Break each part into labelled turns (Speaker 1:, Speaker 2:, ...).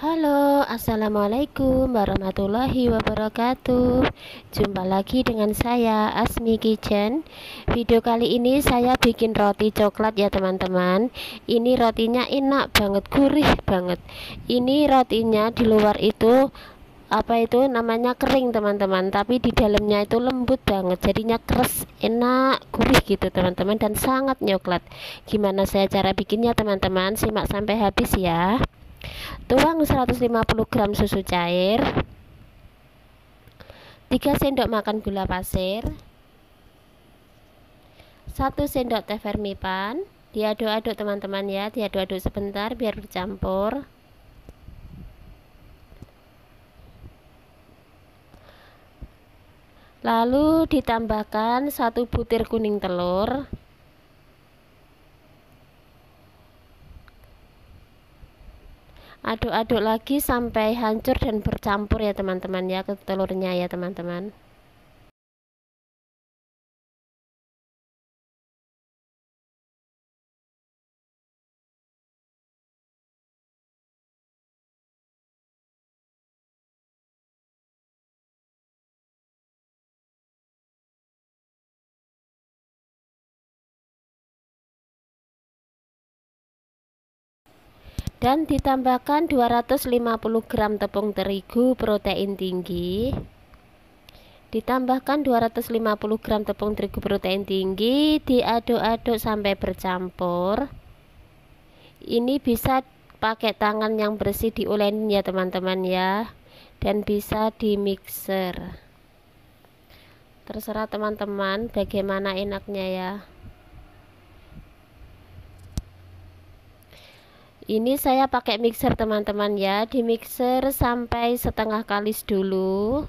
Speaker 1: Halo, Assalamualaikum warahmatullahi wabarakatuh Jumpa lagi dengan saya Asmi Kitchen Video kali ini saya bikin roti coklat ya teman-teman Ini rotinya enak banget, gurih banget Ini rotinya di luar itu apa itu namanya kering teman-teman tapi di dalamnya itu lembut banget jadinya keras enak gurih gitu teman-teman dan sangat nyoklat gimana saya cara bikinnya teman-teman simak sampai habis ya Tuang 150 gram susu cair 3 sendok makan gula pasir 1 sendok teh vermipan diaduk-aduk teman-teman ya diaduk-aduk sebentar biar bercampur lalu ditambahkan satu butir kuning telur aduk-aduk lagi sampai hancur dan bercampur ya teman-teman ya ke telurnya ya teman-teman dan ditambahkan 250 gram tepung terigu protein tinggi ditambahkan 250 gram tepung terigu protein tinggi diaduk-aduk sampai bercampur ini bisa pakai tangan yang bersih diuleni ya teman-teman ya dan bisa di mixer terserah teman-teman bagaimana enaknya ya ini saya pakai mixer teman-teman ya di mixer sampai setengah kalis dulu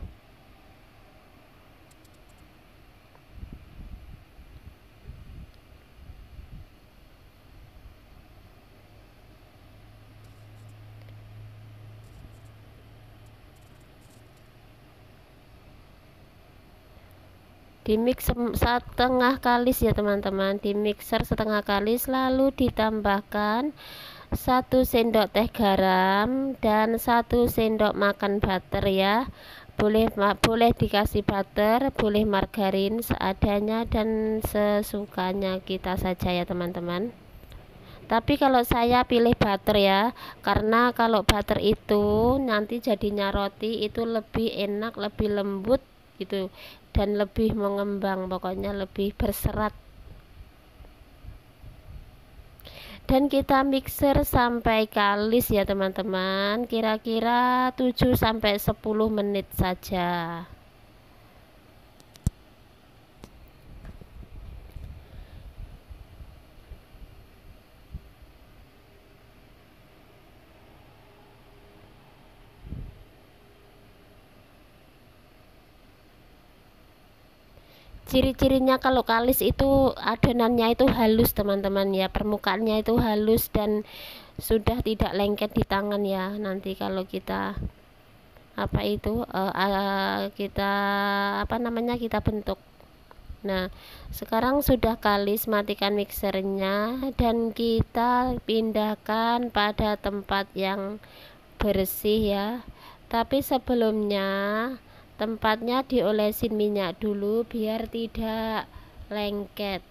Speaker 1: di mixer setengah kalis ya teman-teman di mixer setengah kalis lalu ditambahkan 1 sendok teh garam dan 1 sendok makan butter ya boleh boleh dikasih butter boleh margarin seadanya dan sesukanya kita saja ya teman-teman tapi kalau saya pilih butter ya karena kalau butter itu nanti jadinya roti itu lebih enak lebih lembut gitu dan lebih mengembang pokoknya lebih berserat dan kita mixer sampai kalis ya teman-teman kira-kira 7 sampai 10 menit saja ciri-cirinya kalau kalis itu adonannya itu halus teman-teman ya permukaannya itu halus dan sudah tidak lengket di tangan ya nanti kalau kita apa itu uh, uh, kita apa namanya kita bentuk Nah, sekarang sudah kalis, matikan mixernya dan kita pindahkan pada tempat yang bersih ya. Tapi sebelumnya Tempatnya diolesin minyak dulu biar tidak lengket.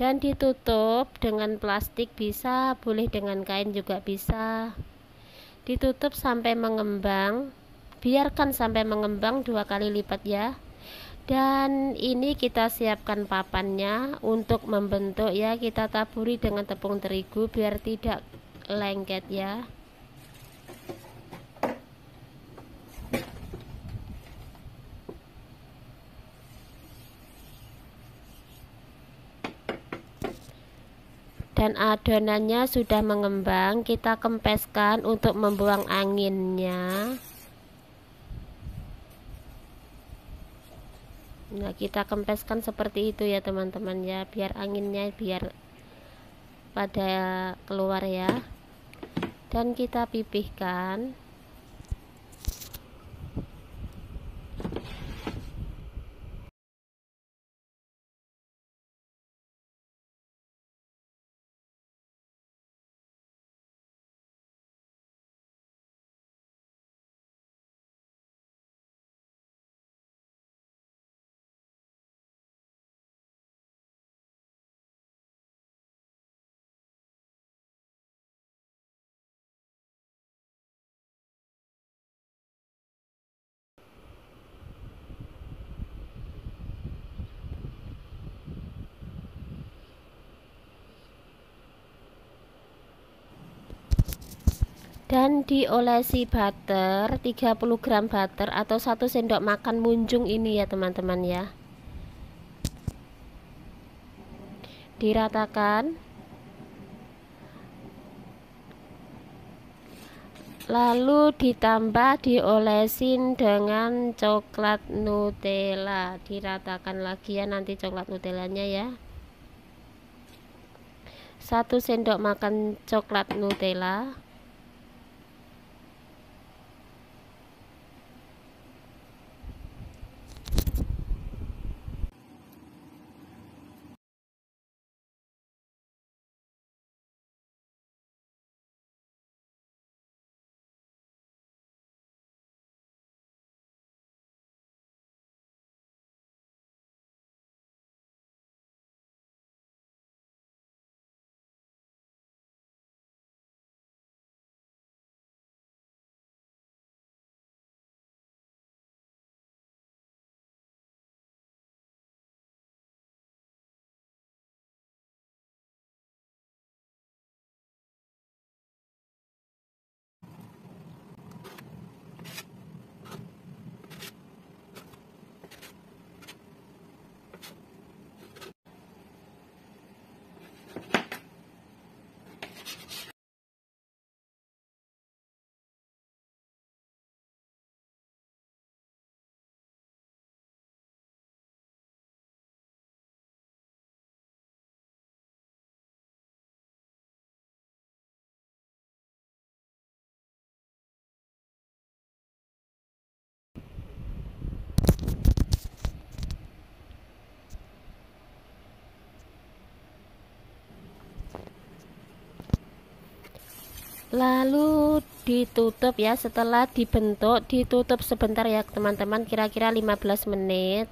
Speaker 1: Dan ditutup dengan plastik bisa, boleh dengan kain juga bisa. Ditutup sampai mengembang. Biarkan sampai mengembang dua kali lipat ya. Dan ini kita siapkan papannya untuk membentuk ya, kita taburi dengan tepung terigu biar tidak lengket ya. dan adonannya sudah mengembang kita kempeskan untuk membuang anginnya nah kita kempeskan seperti itu ya teman-teman ya biar anginnya biar pada keluar ya dan kita pipihkan dan diolesi butter 30 gram butter atau 1 sendok makan munjung ini ya teman-teman ya diratakan lalu ditambah diolesin dengan coklat nutella diratakan lagi ya nanti coklat nutellanya ya Satu sendok makan coklat nutella lalu ditutup ya setelah dibentuk ditutup sebentar ya teman-teman kira-kira 15 menit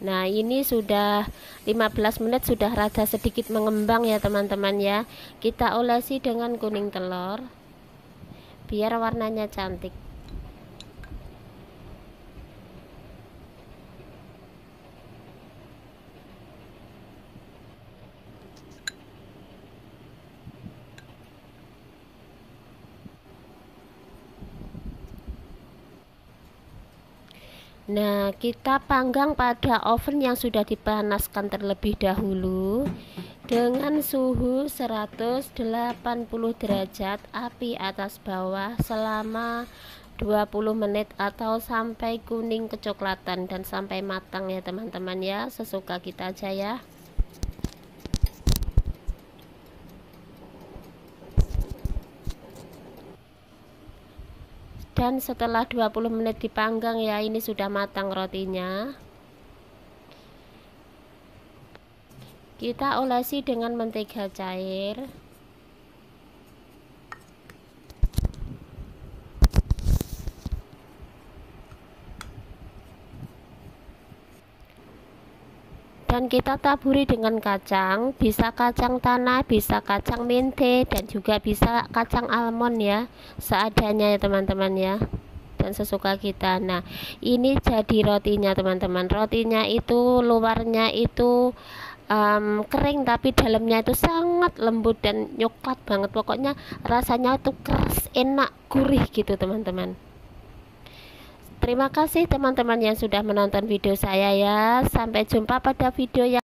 Speaker 1: Nah ini sudah 15 menit sudah rada sedikit mengembang ya teman-teman ya Kita olesi dengan kuning telur Biar warnanya cantik Nah, kita panggang pada oven yang sudah dipanaskan terlebih dahulu dengan suhu 180 derajat api atas bawah selama 20 menit atau sampai kuning kecoklatan dan sampai matang ya teman-teman ya sesuka kita aja ya dan setelah 20 menit dipanggang ya ini sudah matang rotinya kita olesi dengan mentega cair akan kita taburi dengan kacang bisa kacang tanah bisa kacang mente dan juga bisa kacang almond ya seadanya ya teman-teman ya dan sesuka kita nah ini jadi rotinya teman-teman rotinya itu luarnya itu um, kering tapi dalamnya itu sangat lembut dan nyoklat banget pokoknya rasanya tuh keras enak gurih gitu teman-teman Terima kasih teman-teman yang sudah menonton video saya ya. Sampai jumpa pada video yang